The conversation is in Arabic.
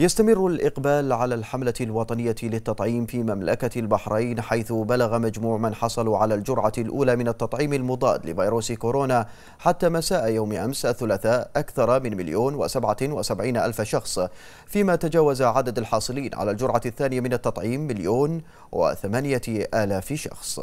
يستمر الإقبال على الحملة الوطنية للتطعيم في مملكة البحرين حيث بلغ مجموع من حصلوا على الجرعة الأولى من التطعيم المضاد لفيروس كورونا حتى مساء يوم أمس الثلاثاء أكثر من مليون وسبعة وسبعين ألف شخص فيما تجاوز عدد الحاصلين على الجرعة الثانية من التطعيم مليون وثمانية آلاف شخص